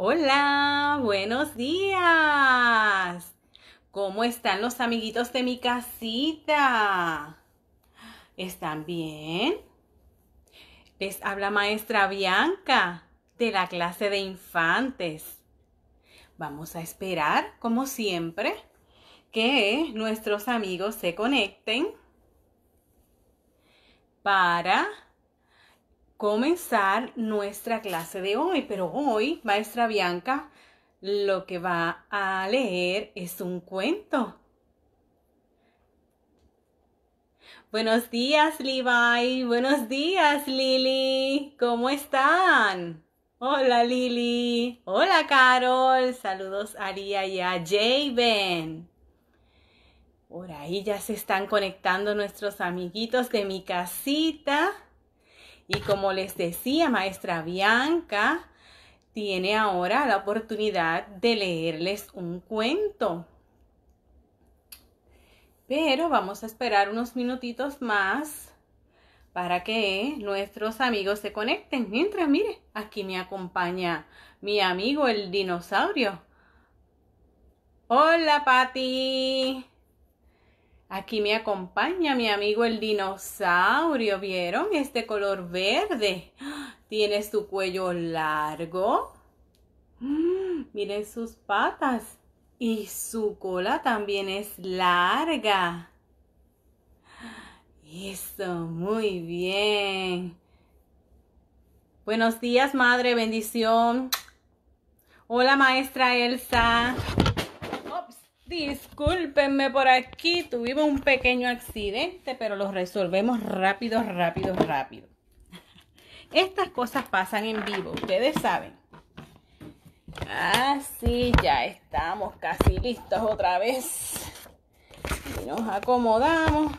Hola, buenos días. ¿Cómo están los amiguitos de mi casita? ¿Están bien? Les habla maestra Bianca de la clase de infantes. Vamos a esperar, como siempre, que nuestros amigos se conecten para comenzar nuestra clase de hoy, pero hoy, maestra Bianca, lo que va a leer es un cuento. Buenos días, Levi. Buenos días, Lili. ¿Cómo están? Hola, Lili. Hola, Carol. Saludos a Ria y a Javen. Por ahí ya se están conectando nuestros amiguitos de mi casita. Y como les decía, maestra Bianca tiene ahora la oportunidad de leerles un cuento. Pero vamos a esperar unos minutitos más para que nuestros amigos se conecten. Mientras, mire, aquí me acompaña mi amigo el dinosaurio. Hola, Patti. Aquí me acompaña mi amigo el dinosaurio, ¿vieron? Este color verde. Tiene su cuello largo. Mm, miren sus patas. Y su cola también es larga. Eso, muy bien. Buenos días, madre, bendición. Hola, maestra Elsa. Discúlpenme por aquí, tuvimos un pequeño accidente, pero lo resolvemos rápido, rápido, rápido. Estas cosas pasan en vivo, ustedes saben. Así ah, ya estamos casi listos otra vez. nos acomodamos.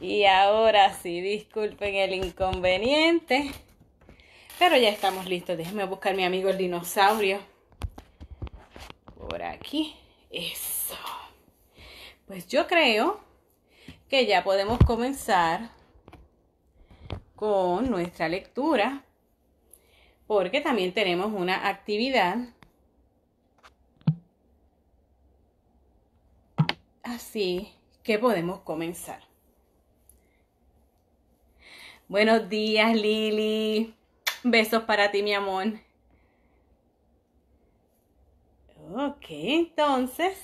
Y ahora sí, disculpen el inconveniente. Pero ya estamos listos. Déjenme buscar mi amigo el dinosaurio. Por aquí. Eso. Pues yo creo que ya podemos comenzar con nuestra lectura, porque también tenemos una actividad. Así que podemos comenzar. Buenos días, Lili. Besos para ti, mi amor. Ok, entonces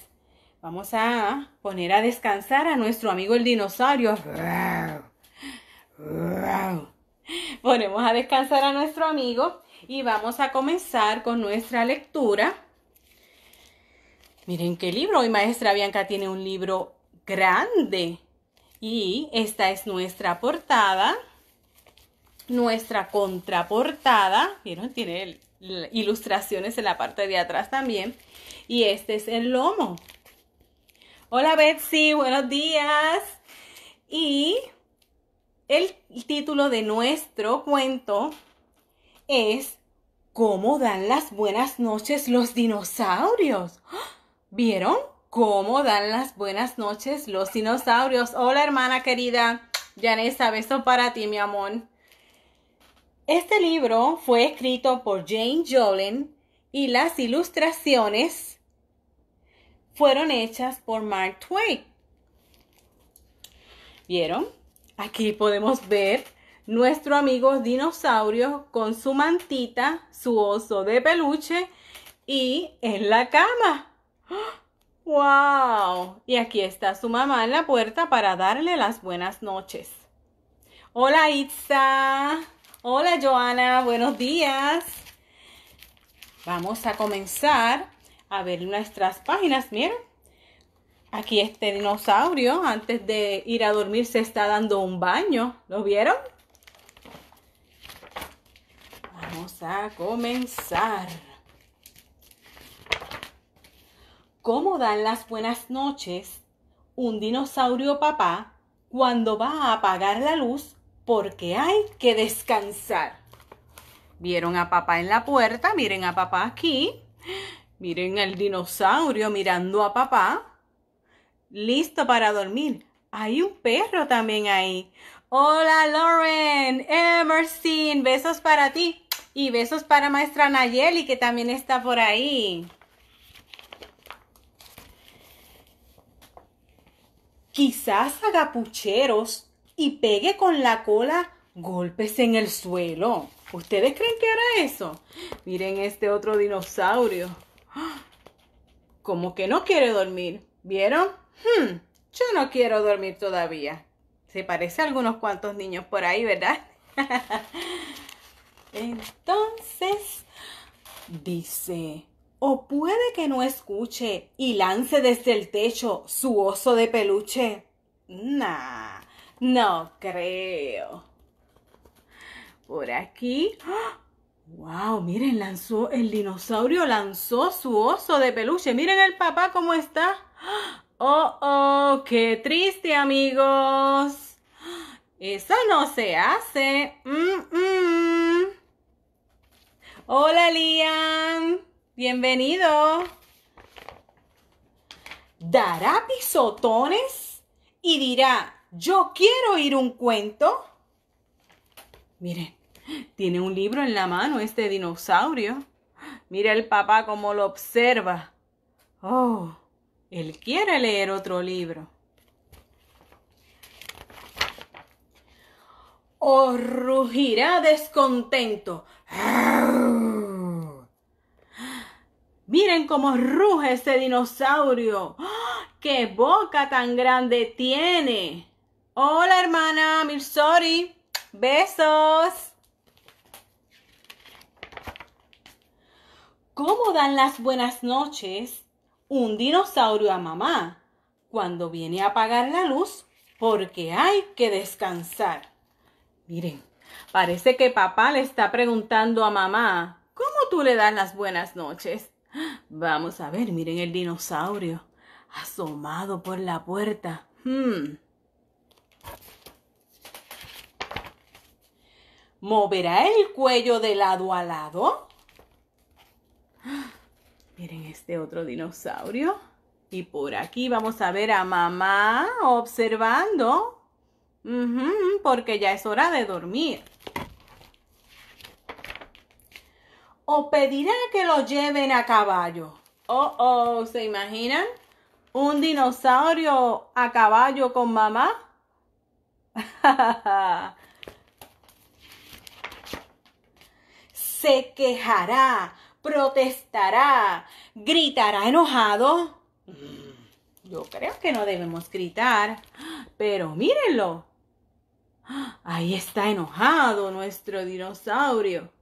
vamos a poner a descansar a nuestro amigo el dinosaurio. Ponemos a descansar a nuestro amigo y vamos a comenzar con nuestra lectura. Miren qué libro. Hoy maestra Bianca tiene un libro grande. Y esta es nuestra portada. Nuestra contraportada. ¿Vieron? Tiene el, ilustraciones en la parte de atrás también. Y este es el lomo. Hola Betsy, buenos días. Y el título de nuestro cuento es ¿Cómo dan las buenas noches los dinosaurios? ¿Vieron? ¿Cómo dan las buenas noches los dinosaurios? Hola hermana querida. Janessa, beso para ti, mi amor. Este libro fue escrito por Jane Jolin y las ilustraciones fueron hechas por Mark Twain. ¿Vieron? Aquí podemos ver nuestro amigo dinosaurio con su mantita, su oso de peluche y en la cama. ¡Wow! ¡Oh! Y aquí está su mamá en la puerta para darle las buenas noches. Hola Itza. Hola Joana, buenos días. Vamos a comenzar a ver nuestras páginas. Miren, aquí este dinosaurio antes de ir a dormir se está dando un baño. ¿Lo vieron? Vamos a comenzar. ¿Cómo dan las buenas noches un dinosaurio papá cuando va a apagar la luz porque hay que descansar. Vieron a papá en la puerta, miren a papá aquí, miren al dinosaurio mirando a papá, listo para dormir. Hay un perro también ahí. Hola Lauren, Emerson, besos para ti y besos para maestra Nayeli que también está por ahí. Quizás agapucheros y pegue con la cola golpes en el suelo. ¿Ustedes creen que era eso? Miren este otro dinosaurio. Como que no quiere dormir. ¿Vieron? Hmm, yo no quiero dormir todavía. Se parece a algunos cuantos niños por ahí, ¿verdad? Entonces, dice, o puede que no escuche y lance desde el techo su oso de peluche. Nah, no creo. Por aquí. ¡Wow! Miren, lanzó, el dinosaurio lanzó su oso de peluche. Miren el papá cómo está. ¡Oh, oh! ¡Qué triste, amigos! Eso no se hace. Mm, mm. Hola, Liam. Bienvenido. ¿Dará pisotones? Y dirá, yo quiero oír un cuento. Miren, tiene un libro en la mano este dinosaurio. Mira el papá cómo lo observa. Oh, él quiere leer otro libro. O rugirá descontento. Miren cómo ruge este dinosaurio. ¡Ah! ¡Qué boca tan grande tiene! Hola, hermana. Mil sorry. Besos. ¿Cómo dan las buenas noches un dinosaurio a mamá cuando viene a apagar la luz porque hay que descansar? Miren, parece que papá le está preguntando a mamá, ¿cómo tú le das las buenas noches? Vamos a ver, miren el dinosaurio asomado por la puerta. Hmm. ¿Moverá el cuello de lado a lado? Miren este otro dinosaurio. Y por aquí vamos a ver a mamá observando. porque ya es hora de dormir. O pedirá que lo lleven a caballo. Oh, oh, ¿se imaginan? Un dinosaurio a caballo con mamá. Se quejará, protestará, gritará enojado. Mm, yo creo que no debemos gritar, pero mírenlo. Ahí está enojado nuestro dinosaurio.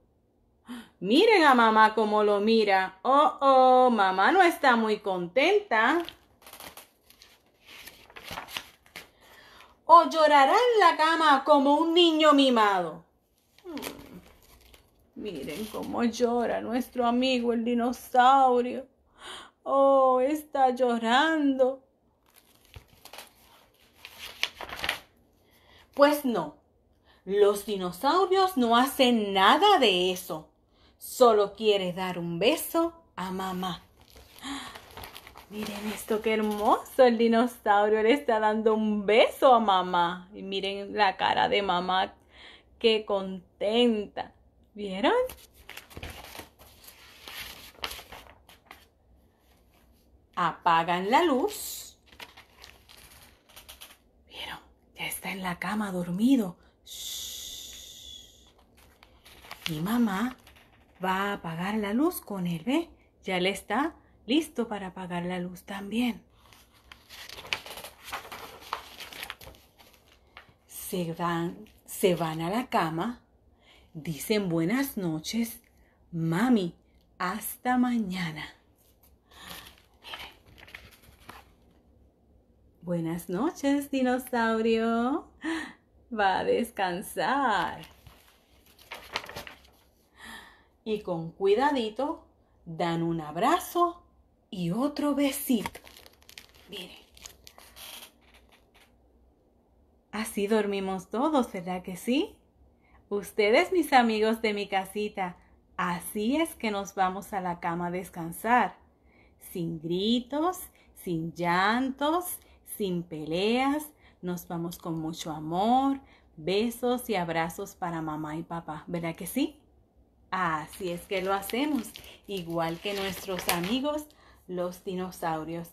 Miren a mamá como lo mira. Oh, oh, mamá no está muy contenta. o llorará en la cama como un niño mimado. Hmm. Miren cómo llora nuestro amigo el dinosaurio. Oh, está llorando. Pues no, los dinosaurios no hacen nada de eso. Solo quiere dar un beso a mamá. Miren esto, qué hermoso. El dinosaurio le está dando un beso a mamá. Y miren la cara de mamá, qué contenta. ¿Vieron? Apagan la luz. ¿Vieron? Ya está en la cama dormido. Y mamá va a apagar la luz con él, ¿ve? Ya le está listo para apagar la luz también. Se van, se van a la cama, dicen buenas noches, mami, hasta mañana. Buenas noches, dinosaurio. Va a descansar. Y con cuidadito dan un abrazo y otro besito. Mire. Así dormimos todos, ¿verdad que sí? Ustedes, mis amigos de mi casita, así es que nos vamos a la cama a descansar. Sin gritos, sin llantos, sin peleas, nos vamos con mucho amor, besos y abrazos para mamá y papá, ¿verdad que sí? Así es que lo hacemos, igual que nuestros amigos los dinosaurios.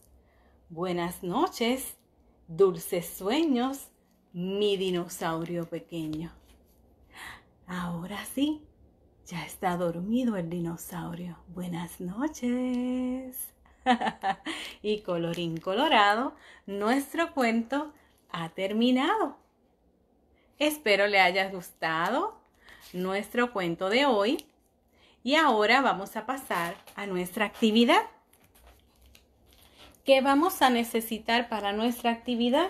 Buenas noches, dulces sueños, mi dinosaurio pequeño. Ahora sí, ya está dormido el dinosaurio. Buenas noches. y colorín colorado, nuestro cuento ha terminado. Espero le haya gustado nuestro cuento de hoy. Y ahora vamos a pasar a nuestra actividad. ¿Qué vamos a necesitar para nuestra actividad?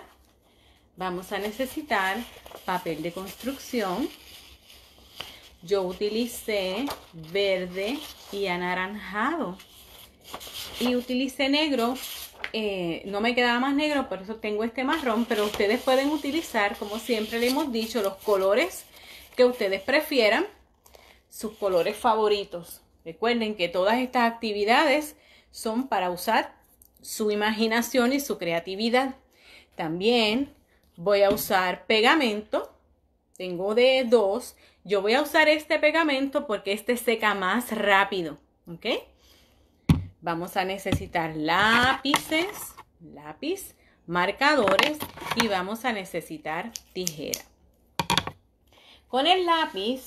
Vamos a necesitar papel de construcción. Yo utilicé verde y anaranjado. Y utilicé negro. Eh, no me quedaba más negro, por eso tengo este marrón. Pero ustedes pueden utilizar, como siempre le hemos dicho, los colores que ustedes prefieran. Sus colores favoritos. Recuerden que todas estas actividades son para usar su imaginación y su creatividad. También voy a usar pegamento. Tengo de dos. Yo voy a usar este pegamento porque este seca más rápido. ¿Ok? Vamos a necesitar lápices, lápiz, marcadores y vamos a necesitar tijera. Con el lápiz,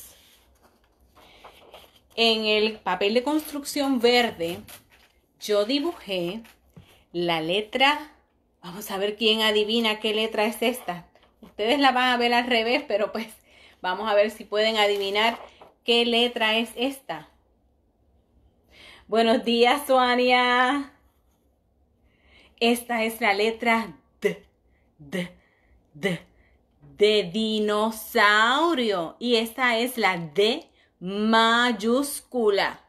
en el papel de construcción verde, yo dibujé la letra. Vamos a ver quién adivina qué letra es esta. Ustedes la van a ver al revés, pero pues vamos a ver si pueden adivinar qué letra es esta. Buenos días, Suania. Esta es la letra D, D, D, de dinosaurio. Y esta es la D mayúscula.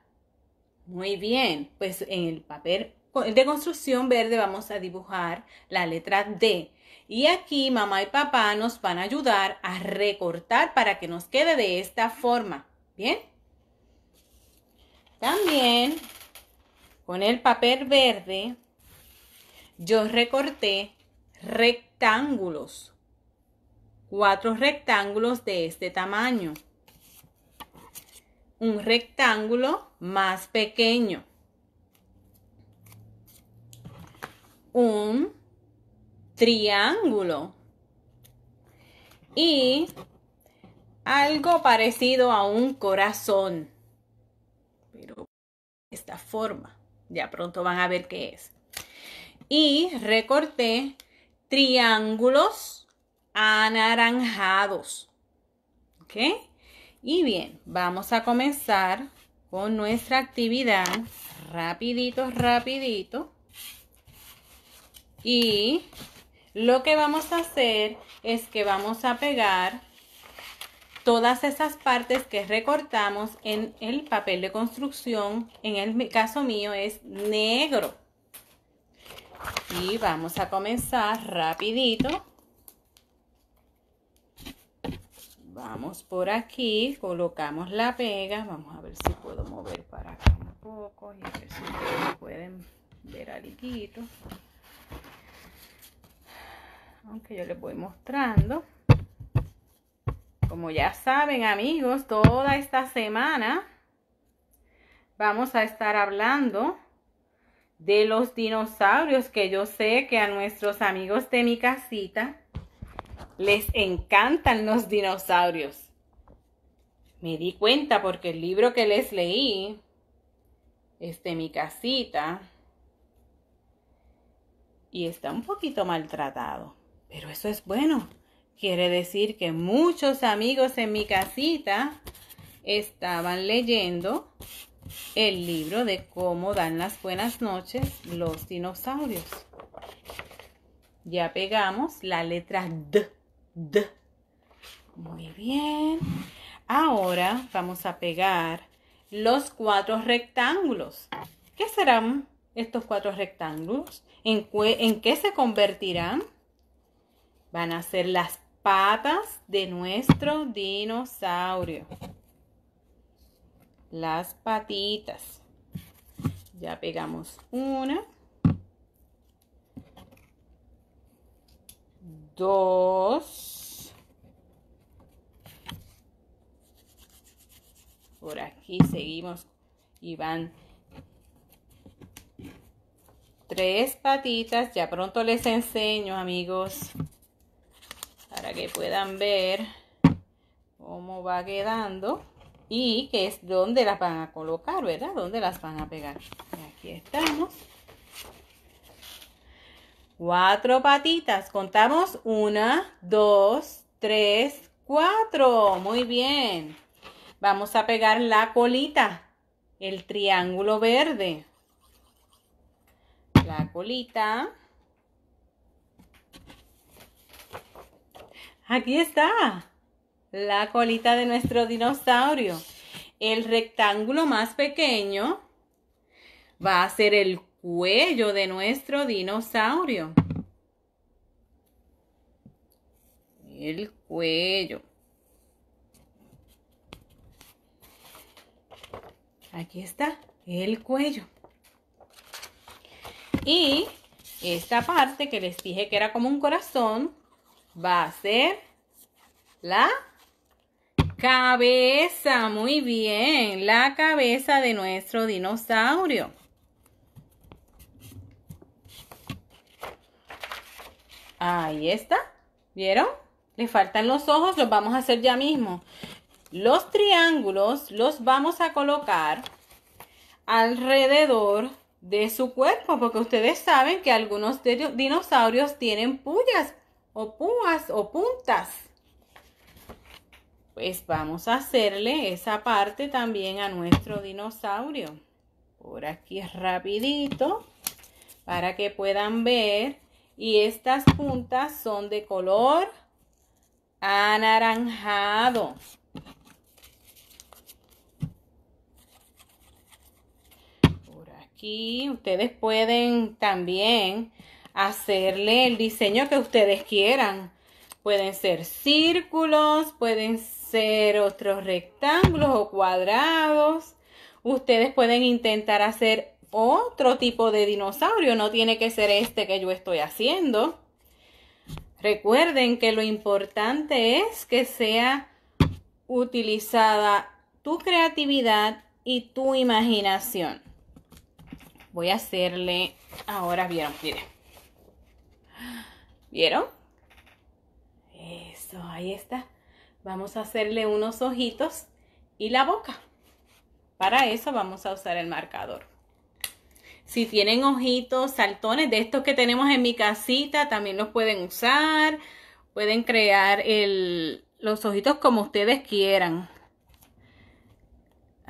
Muy bien, pues en el papel de construcción verde vamos a dibujar la letra D. Y aquí mamá y papá nos van a ayudar a recortar para que nos quede de esta forma. ¿Bien? También con el papel verde yo recorté rectángulos. Cuatro rectángulos de este tamaño. Un rectángulo más pequeño. un triángulo. Y algo parecido a un corazón. Pero esta forma. Ya pronto van a ver qué es. Y recorté triángulos anaranjados. ¿Ok? Y bien, vamos a comenzar con nuestra actividad. Rapidito, rapidito. Y lo que vamos a hacer es que vamos a pegar todas esas partes que recortamos en el papel de construcción, en el caso mío es negro. Y vamos a comenzar rapidito. Vamos por aquí, colocamos la pega. Vamos a ver si puedo mover para acá un poco y a si pueden ver alíquito aunque yo les voy mostrando como ya saben amigos toda esta semana vamos a estar hablando de los dinosaurios que yo sé que a nuestros amigos de mi casita les encantan los dinosaurios me di cuenta porque el libro que les leí, este, mi casita, y está un poquito maltratado. Pero eso es bueno. Quiere decir que muchos amigos en mi casita estaban leyendo el libro de cómo dan las buenas noches los dinosaurios. Ya pegamos la letra D. D. Muy bien. Ahora vamos a pegar los cuatro rectángulos, ¿Qué serán estos cuatro rectángulos? ¿En, qué se convertirán? Van a ser las patas de nuestro dinosaurio. Las patitas. Ya pegamos una. Dos. Por aquí seguimos y van tres patitas. Ya pronto les enseño, amigos, para que puedan ver cómo va quedando y que es donde las van a colocar, ¿verdad? Donde las van a pegar. aquí estamos. Cuatro patitas. Contamos una, dos, tres, cuatro. Muy bien. Vamos a pegar la colita, el triángulo verde la colita. Aquí está la colita de nuestro dinosaurio. El rectángulo más pequeño va a ser el cuello de nuestro dinosaurio. El cuello. Aquí está el cuello. Y esta parte que les dije que era como un corazón va a ser la cabeza. Muy bien, la cabeza de nuestro dinosaurio. Ahí está. ¿Vieron? Le faltan los ojos, los vamos a hacer ya mismo. Los triángulos los vamos a colocar alrededor de su cuerpo, porque ustedes saben que algunos dinosaurios tienen puyas o púas o puntas. Pues vamos a hacerle esa parte también a nuestro dinosaurio. Por aquí rapidito para que puedan ver. Y estas puntas son de color anaranjado. aquí ustedes pueden también hacerle el diseño que ustedes quieran. Pueden ser círculos, pueden ser otros rectángulos o cuadrados. Ustedes pueden intentar hacer otro tipo de dinosaurio, no tiene que ser este que yo estoy haciendo. Recuerden que lo importante es que sea utilizada tu creatividad y tu imaginación. Voy a hacerle, ahora vieron, miren. ¿Vieron? Eso, ahí está. Vamos a hacerle unos ojitos y la boca. Para eso vamos a usar el marcador. Si tienen ojitos, saltones, de estos que tenemos en mi casita, también los pueden usar. Pueden crear los ojitos como ustedes quieran.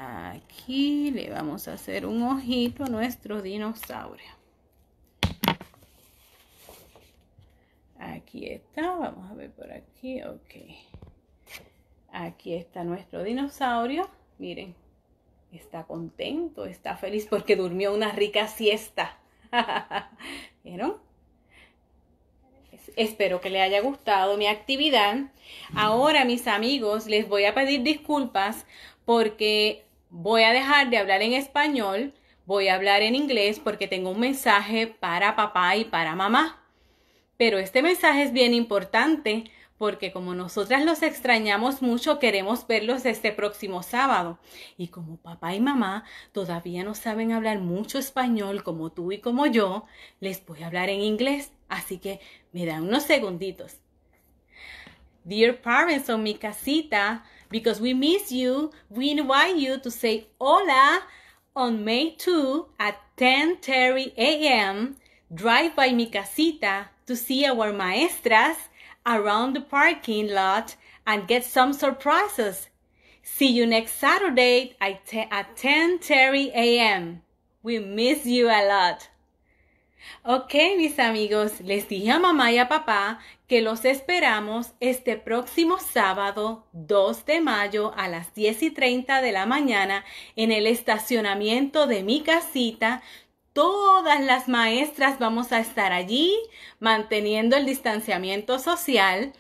Aquí le vamos a hacer un ojito a nuestro dinosaurio. Aquí está, vamos a ver por aquí, ok. Aquí está nuestro dinosaurio, miren, está contento, está feliz porque durmió una rica siesta. ¿Vieron? Espero que le haya gustado mi actividad. Ahora, mis amigos, les voy a pedir disculpas porque voy a dejar de hablar en español, voy a hablar en inglés porque tengo un mensaje para papá y para mamá. Pero este mensaje es bien importante porque como nosotras los extrañamos mucho, queremos verlos este próximo sábado. Y como papá y mamá todavía no saben hablar mucho español como tú y como yo, les voy a hablar en inglés. Así que me dan unos segunditos. Dear parents, o mi casita, because we miss you, we invite you to say hola on May 2 at 10:30 a.m. Drive by Mi Casita to see our maestras around the parking lot and get some surprises. See you next Saturday at 10:30 a.m. We miss you a lot. Ok, mis amigos, les dije a mamá y a papá que los esperamos este próximo sábado 2 de mayo a las 10 y 30 de la mañana en el estacionamiento de mi casita. Todas las maestras vamos a estar allí manteniendo el distanciamiento social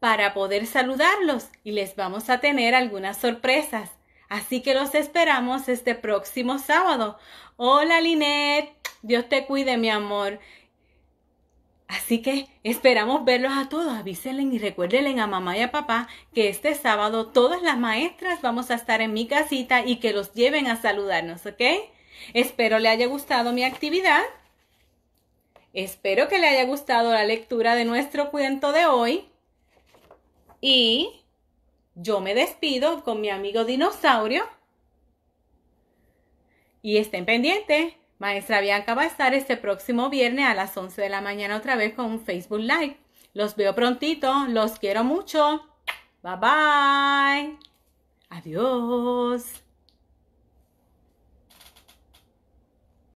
para poder saludarlos y les vamos a tener algunas sorpresas. Así que los esperamos este próximo sábado. Hola Linette! Dios te cuide, mi amor. Así que esperamos verlos a todos. Avísenle y recuérdenle a mamá y a papá que este sábado todas las maestras vamos a estar en mi casita y que los lleven a saludarnos, ¿ok? Espero le haya gustado mi actividad. Espero que le haya gustado la lectura de nuestro cuento de hoy. Y yo me despido con mi amigo dinosaurio. Y estén pendientes Maestra Bianca va a estar este próximo viernes a las 11 de la mañana otra vez con un Facebook Live. Los veo prontito, los quiero mucho. Bye bye. Adiós.